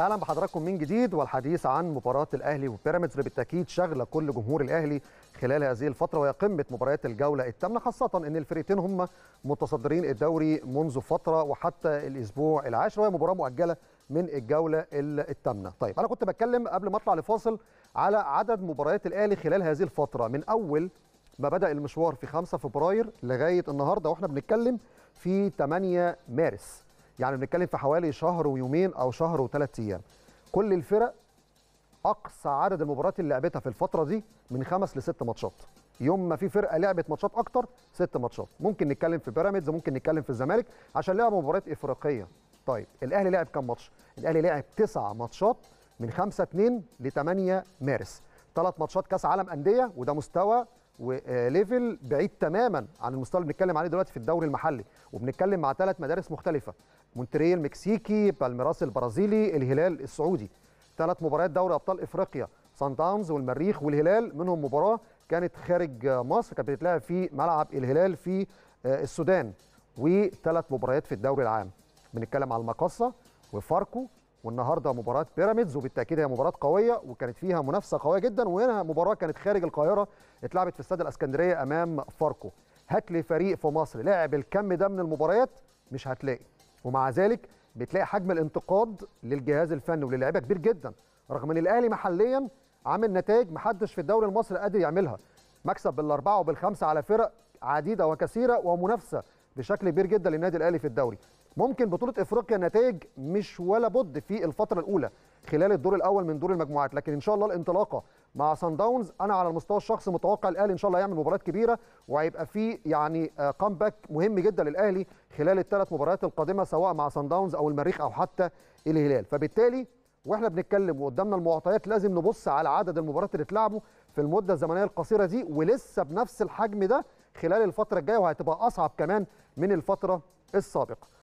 اهلا بحضراتكم من جديد والحديث عن مباراه الاهلي وبيراميدز اللي بالتاكيد شغله كل جمهور الاهلي خلال هذه الفتره وهي قمه مباريات الجوله الثامنه خاصه ان الفريقين هم متصدرين الدوري منذ فتره وحتى الاسبوع العاشر وهي مباراه مؤجله من الجوله الثامنه. طيب انا كنت بتكلم قبل ما اطلع لفاصل على عدد مباريات الاهلي خلال هذه الفتره من اول ما بدا المشوار في 5 فبراير لغايه النهارده واحنا بنتكلم في 8 مارس. يعني بنتكلم في حوالي شهر ويومين او شهر وثلاث ايام كل الفرق اقصى عدد المباريات اللي لعبتها في الفتره دي من خمس لست ماتشات يوم ما في فرقه لعبت ماتشات اكتر ست ماتشات ممكن نتكلم في بيراميدز ممكن نتكلم في الزمالك عشان لعب مباريات افريقيه طيب الاهلي لعب كام ماتش الاهلي لعب تسع ماتشات من 5 2 ل 8 مارس ثلاث ماتشات كاس عالم انديه وده مستوى وليفل بعيد تماما عن المستوى اللي بنتكلم عليه دلوقتي في الدوري المحلي وبنتكلم مع ثلاث مدارس مختلفه مونتريال المكسيكي بالميراس البرازيلي الهلال السعودي ثلاث مباريات دوري ابطال افريقيا سان داونز والمريخ والهلال منهم مباراه كانت خارج مصر كانت بتتلعب في ملعب الهلال في آه، السودان وثلاث مباريات في الدوري العام بنتكلم على المقصه وفاركو والنهارده مباراه بيراميدز وبالتاكيد هي مباراه قويه وكانت فيها منافسه قويه جدا وهنا مباراه كانت خارج القاهره اتلعبت في استاد الاسكندريه امام فاركو هات لي فريق في مصر لعب الكم ده من المباريات مش هتلاقي ومع ذلك بتلاقي حجم الانتقاد للجهاز الفني وللاعيبه كبير جدا رغم ان الاهلي محليا عامل نتائج محدش في الدوري المصري قادر يعملها مكسب بالاربعه وبالخمسه على فرق عديده وكثيره ومنافسه بشكل كبير جدا للنادي الاهلي في الدوري ممكن بطوله افريقيا نتائج مش ولا بد في الفتره الاولى خلال الدور الاول من دور المجموعات لكن ان شاء الله الانطلاقه مع سان داونز انا على المستوى الشخصي متوقع الاهلي ان شاء الله هيعمل مباريات كبيره وهيبقى في يعني كامباك آه، مهم جدا للاهلي خلال الثلاث مباريات القادمه سواء مع سان داونز او المريخ او حتى الهلال فبالتالي واحنا بنتكلم وقدامنا المعطيات لازم نبص على عدد المباريات اللي اتلعبوا في المده الزمنيه القصيره دي ولسه بنفس الحجم ده خلال الفتره الجايه وهتبقى اصعب كمان من الفتره السابقه